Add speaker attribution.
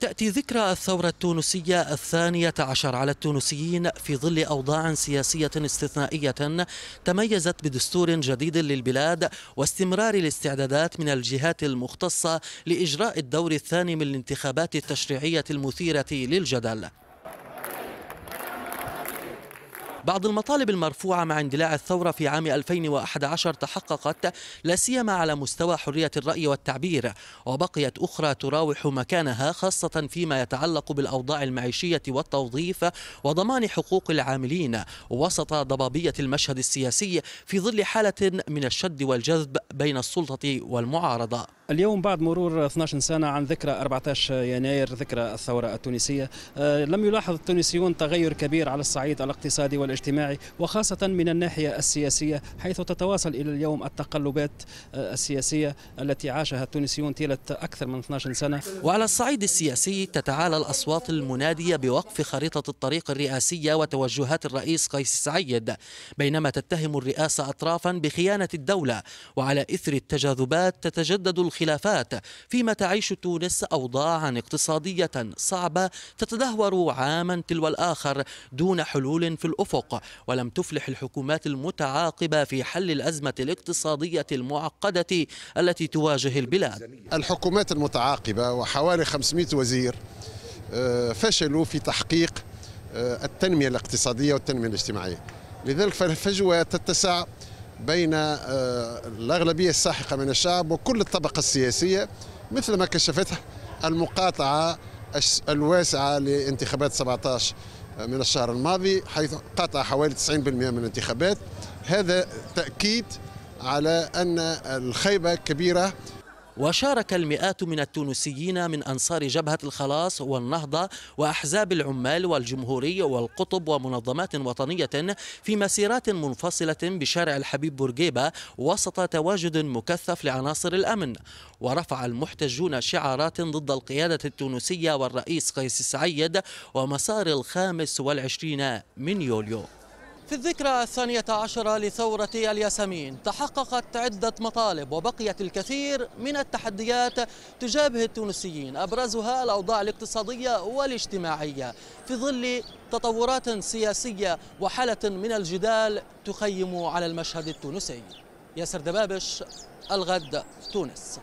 Speaker 1: تأتي ذكرى الثورة التونسية الثانية عشر على التونسيين في ظل أوضاع سياسية استثنائية تميزت بدستور جديد للبلاد واستمرار الاستعدادات من الجهات المختصة لإجراء الدور الثاني من الانتخابات التشريعية المثيرة للجدل بعض المطالب المرفوعة مع اندلاع الثورة في عام 2011 تحققت لا سيما على مستوى حرية الرأي والتعبير وبقيت أخرى تراوح مكانها خاصة فيما يتعلق بالأوضاع المعيشية والتوظيف وضمان حقوق العاملين وسط ضبابية المشهد السياسي في ظل حالة من الشد والجذب
Speaker 2: بين السلطة والمعارضة اليوم بعد مرور 12 سنة عن ذكرى 14 يناير ذكرى الثورة التونسية آه، لم يلاحظ التونسيون تغير كبير على الصعيد الاقتصادي والاجتماعي وخاصة من الناحية السياسية حيث تتواصل إلى اليوم التقلبات آه، السياسية التي عاشها التونسيون طيلة أكثر من 12 سنة وعلى الصعيد
Speaker 1: السياسي تتعالى الأصوات المنادية بوقف خريطة الطريق الرئاسية وتوجهات الرئيس قيس سعيد بينما تتهم الرئاسة أطرافا بخيانة الدولة وعلى إثر التجاذبات تتجدد الخلافات فيما تعيش تونس أوضاعا اقتصادية صعبة تتدهور عاما تلو الآخر دون حلول في الأفق ولم تفلح الحكومات المتعاقبة في حل الأزمة الاقتصادية
Speaker 3: المعقدة التي تواجه البلاد الحكومات المتعاقبة وحوالي 500 وزير آه، فشلوا في تحقيق آه، التنمية الاقتصادية والتنمية الاجتماعية لذلك فالفجوة تتسع بين آه، الأغلبية الساحقة من الشعب وكل الطبقة السياسية مثل ما كشفتها المقاطعة الواسعة لانتخابات 17 آه، من الشهر الماضي حيث قاطع حوالي 90% من الانتخابات هذا تأكيد على أن الخيبة كبيرة وشارك المئات من التونسيين من أنصار جبهة
Speaker 1: الخلاص والنهضة وأحزاب العمال والجمهوري والقطب ومنظمات وطنية في مسيرات منفصلة بشارع الحبيب بورقيبة وسط تواجد مكثف لعناصر الأمن ورفع المحتجون شعارات ضد القيادة التونسية والرئيس قيس سعيد ومسار الخامس والعشرين من يوليو في الذكرى الثانية عشرة لثورة الياسمين تحققت عدة مطالب وبقيت الكثير من التحديات تجابه التونسيين أبرزها الأوضاع الاقتصادية والاجتماعية في ظل تطورات سياسية وحالة من الجدال تخيم على المشهد التونسي ياسر دبابش الغد تونس